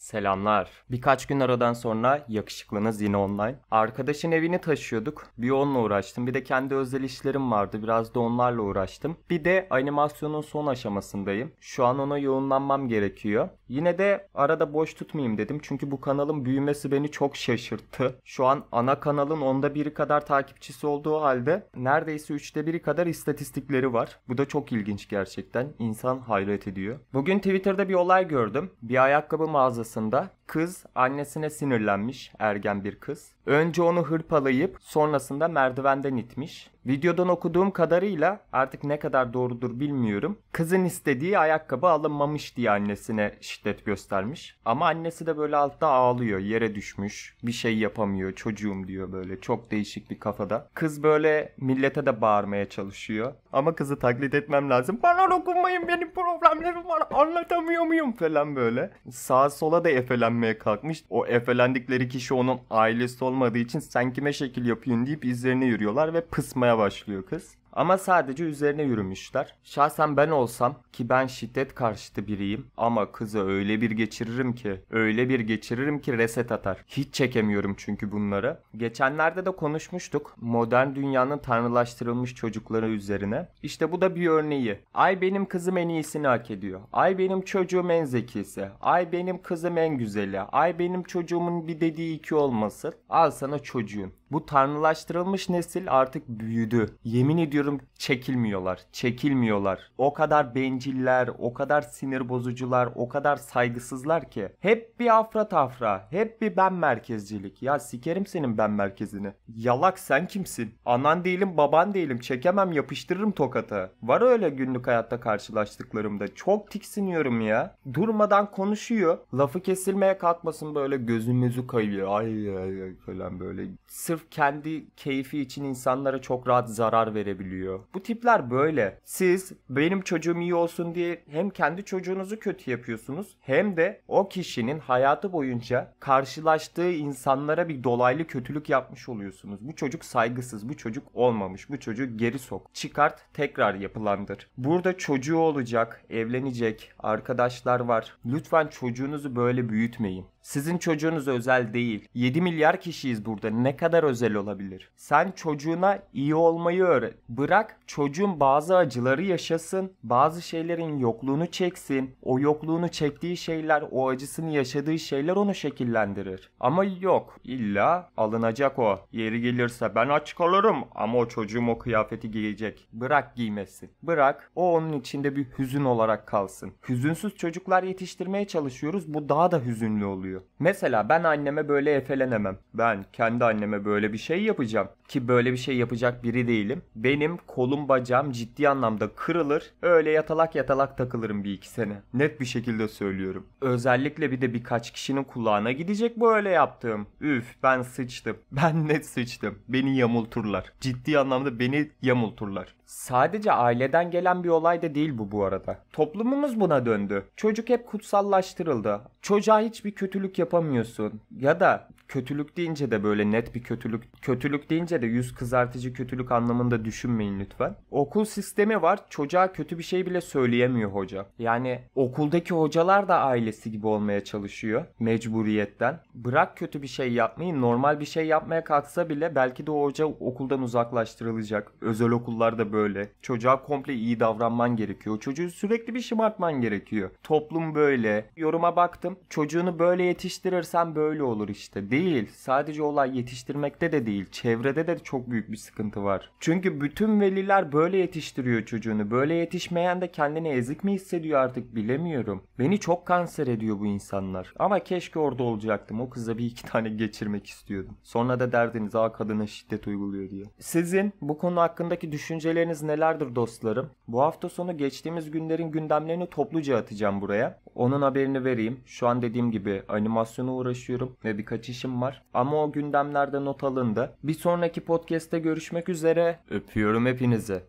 Selamlar. Birkaç gün aradan sonra yakışıklınız yine online. Arkadaşın evini taşıyorduk. Bir onunla uğraştım. Bir de kendi özel işlerim vardı. Biraz da onlarla uğraştım. Bir de animasyonun son aşamasındayım. Şu an ona yoğunlanmam gerekiyor. Yine de arada boş tutmayayım dedim. Çünkü bu kanalın büyümesi beni çok şaşırttı. Şu an ana kanalın onda biri kadar takipçisi olduğu halde neredeyse üçte biri kadar istatistikleri var. Bu da çok ilginç gerçekten. İnsan hayret ediyor. Bugün Twitter'da bir olay gördüm. Bir ayakkabı mağazası noktasında Kız annesine sinirlenmiş ergen bir kız. Önce onu hırpalayıp sonrasında merdivenden itmiş. Videodan okuduğum kadarıyla artık ne kadar doğrudur bilmiyorum. Kızın istediği ayakkabı alınmamış diye annesine şiddet göstermiş. Ama annesi de böyle altta ağlıyor, yere düşmüş, bir şey yapamıyor, çocuğum diyor böyle çok değişik bir kafada. Kız böyle millete de bağırmaya çalışıyor. Ama kızı taklit etmem lazım. Bana dokunmayın benim problemlerim var anlatamıyor muyum falan böyle. Sağa sola da efelenmiş öldürmeye kalkmış. O efelendikleri kişi onun ailesi olmadığı için sen kime şekil yapıyorsun deyip izlerine yürüyorlar ve pısmaya başlıyor kız. Ama sadece üzerine yürümüşler. Şahsen ben olsam ki ben şiddet karşıtı biriyim ama kızı öyle bir geçiririm ki öyle bir geçiririm ki reset atar. Hiç çekemiyorum çünkü bunları. Geçenlerde de konuşmuştuk modern dünyanın tanrılaştırılmış çocukları üzerine. İşte bu da bir örneği. Ay benim kızım en iyisini hak ediyor. Ay benim çocuğum en zekisi. Ay benim kızım en güzeli. Ay benim çocuğumun bir dediği iki olmasın. Al sana çocuğun. Bu tanrılaştırılmış nesil artık büyüdü. Yemin ediyorum çekilmiyorlar. Çekilmiyorlar. O kadar benciller, o kadar sinir bozucular, o kadar saygısızlar ki. Hep bir afra tafra, hep bir ben merkezcilik. Ya sikerim senin ben merkezini. Yalak sen kimsin? Anan değilim, baban değilim. Çekemem, yapıştırırım tokata. Var öyle günlük hayatta karşılaştıklarımda. Çok tiksiniyorum ya. Durmadan konuşuyor. Lafı kesilmeye kalkmasın böyle gözümüzü kayıyor. Ay ay ay falan böyle. Sırf sırf kendi keyfi için insanlara çok rahat zarar verebiliyor. Bu tipler böyle. Siz benim çocuğum iyi olsun diye hem kendi çocuğunuzu kötü yapıyorsunuz hem de o kişinin hayatı boyunca karşılaştığı insanlara bir dolaylı kötülük yapmış oluyorsunuz. Bu çocuk saygısız, bu çocuk olmamış, bu çocuğu geri sok. Çıkart, tekrar yapılandır. Burada çocuğu olacak, evlenecek, arkadaşlar var. Lütfen çocuğunuzu böyle büyütmeyin. Sizin çocuğunuz özel değil. 7 milyar kişiyiz burada. Ne kadar özel olabilir? Sen çocuğuna iyi olmayı öğret. Bırak çocuğun bazı acıları yaşasın. Bazı şeylerin yokluğunu çeksin. O yokluğunu çektiği şeyler, o acısını yaşadığı şeyler onu şekillendirir. Ama yok. İlla alınacak o. Yeri gelirse ben aç kalırım ama o çocuğum o kıyafeti giyecek. Bırak giymesin. Bırak o onun içinde bir hüzün olarak kalsın. Hüzünsüz çocuklar yetiştirmeye çalışıyoruz. Bu daha da hüzünlü oluyor oluyor. Mesela ben anneme böyle efelenemem. Ben kendi anneme böyle bir şey yapacağım. Ki böyle bir şey yapacak biri değilim. Benim kolum bacağım ciddi anlamda kırılır. Öyle yatalak yatalak takılırım bir iki sene. Net bir şekilde söylüyorum. Özellikle bir de birkaç kişinin kulağına gidecek bu öyle yaptığım. Üf ben sıçtım. Ben net sıçtım. Beni yamulturlar. Ciddi anlamda beni yamulturlar. Sadece aileden gelen bir olay da değil bu bu arada. Toplumumuz buna döndü. Çocuk hep kutsallaştırıldı çocuğa hiçbir kötülük yapamıyorsun ya da kötülük deyince de böyle net bir kötülük, kötülük deyince de yüz kızartıcı kötülük anlamında düşünmeyin lütfen. Okul sistemi var. Çocuğa kötü bir şey bile söyleyemiyor hoca. Yani okuldaki hocalar da ailesi gibi olmaya çalışıyor mecburiyetten. Bırak kötü bir şey yapmayı, normal bir şey yapmaya kalksa bile belki de o hoca okuldan uzaklaştırılacak. Özel okullarda böyle. Çocuğa komple iyi davranman gerekiyor. Çocuğu sürekli bir şımartman gerekiyor. Toplum böyle. Yoruma baktım. Çocuğunu böyle yetiştirirsen böyle olur işte. Değil değil. Sadece olay yetiştirmekte de değil. Çevrede de çok büyük bir sıkıntı var. Çünkü bütün veliler böyle yetiştiriyor çocuğunu. Böyle yetişmeyen de kendini ezik mi hissediyor artık bilemiyorum. Beni çok kanser ediyor bu insanlar. Ama keşke orada olacaktım. O kıza bir iki tane geçirmek istiyordum. Sonra da derdiniz a kadına şiddet uyguluyor diye. Sizin bu konu hakkındaki düşünceleriniz nelerdir dostlarım? Bu hafta sonu geçtiğimiz günlerin gündemlerini topluca atacağım buraya. Onun haberini vereyim. Şu an dediğim gibi animasyona uğraşıyorum ve birkaç işim işim var. Ama o gündemlerde not alındı. Bir sonraki podcast'te görüşmek üzere. Öpüyorum hepinizi.